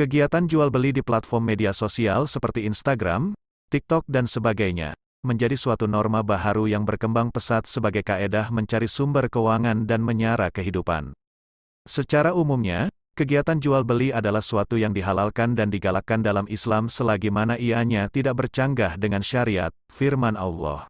Kegiatan jual beli di platform media sosial seperti Instagram, TikTok dan sebagainya, menjadi suatu norma baharu yang berkembang pesat sebagai kaedah mencari sumber keuangan dan menyara kehidupan. Secara umumnya, kegiatan jual beli adalah suatu yang dihalalkan dan digalakkan dalam Islam selagi mana ianya tidak bercanggah dengan syariat, firman Allah.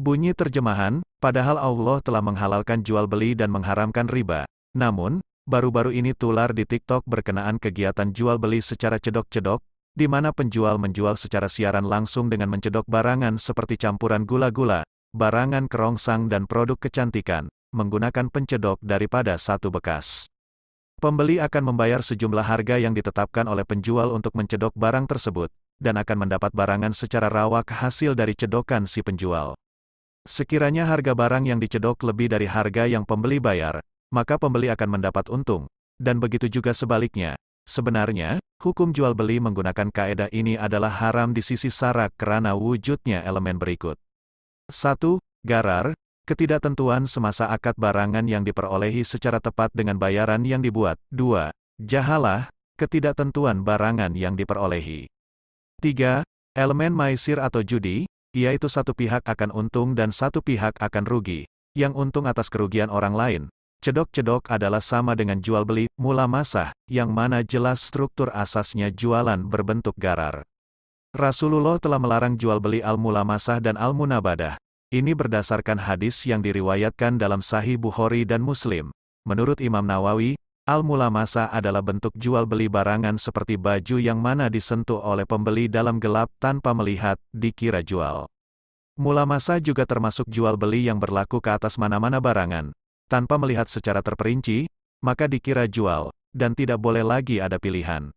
Bunyi terjemahan, padahal Allah telah menghalalkan jual beli dan mengharamkan riba. Namun, baru-baru ini tular di TikTok berkenaan kegiatan jual-beli secara cedok-cedok, di mana penjual menjual secara siaran langsung dengan mencedok barangan seperti campuran gula-gula, barangan kerongsang dan produk kecantikan, menggunakan pencedok daripada satu bekas. Pembeli akan membayar sejumlah harga yang ditetapkan oleh penjual untuk mencedok barang tersebut, dan akan mendapat barangan secara rawak hasil dari cedokan si penjual. Sekiranya harga barang yang dicedok lebih dari harga yang pembeli bayar, maka pembeli akan mendapat untung. Dan begitu juga sebaliknya. Sebenarnya, hukum jual beli menggunakan kaedah ini adalah haram di sisi sara karena wujudnya elemen berikut. 1. Garar, ketidaktentuan semasa akad barangan yang diperolehi secara tepat dengan bayaran yang dibuat. 2. Jahalah, ketidaktentuan barangan yang diperolehi. 3. Elemen maisir atau judi, yaitu satu pihak akan untung dan satu pihak akan rugi, yang untung atas kerugian orang lain, Cedok-cedok adalah sama dengan jual beli, mula masah, yang mana jelas struktur asasnya jualan berbentuk garar. Rasulullah telah melarang jual beli al-mula masah dan al-munabadah. Ini berdasarkan hadis yang diriwayatkan dalam Sahih Bukhari dan Muslim. Menurut Imam Nawawi, al-mula masah adalah bentuk jual beli barangan seperti baju yang mana disentuh oleh pembeli dalam gelap tanpa melihat, dikira jual. Mula masa juga termasuk jual beli yang berlaku ke atas mana-mana barangan, tanpa melihat secara terperinci, maka dikira jual, dan tidak boleh lagi ada pilihan.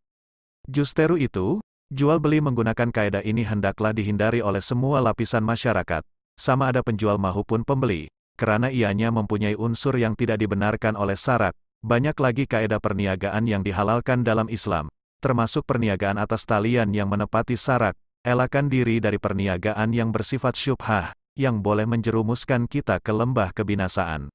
Justeru itu, jual beli menggunakan kaedah ini hendaklah dihindari oleh semua lapisan masyarakat, sama ada penjual maupun pembeli, karena ianya mempunyai unsur yang tidak dibenarkan oleh syarat. banyak lagi kaedah perniagaan yang dihalalkan dalam Islam, termasuk perniagaan atas talian yang menepati syarat. elakan diri dari perniagaan yang bersifat syubhah, yang boleh menjerumuskan kita ke lembah kebinasaan.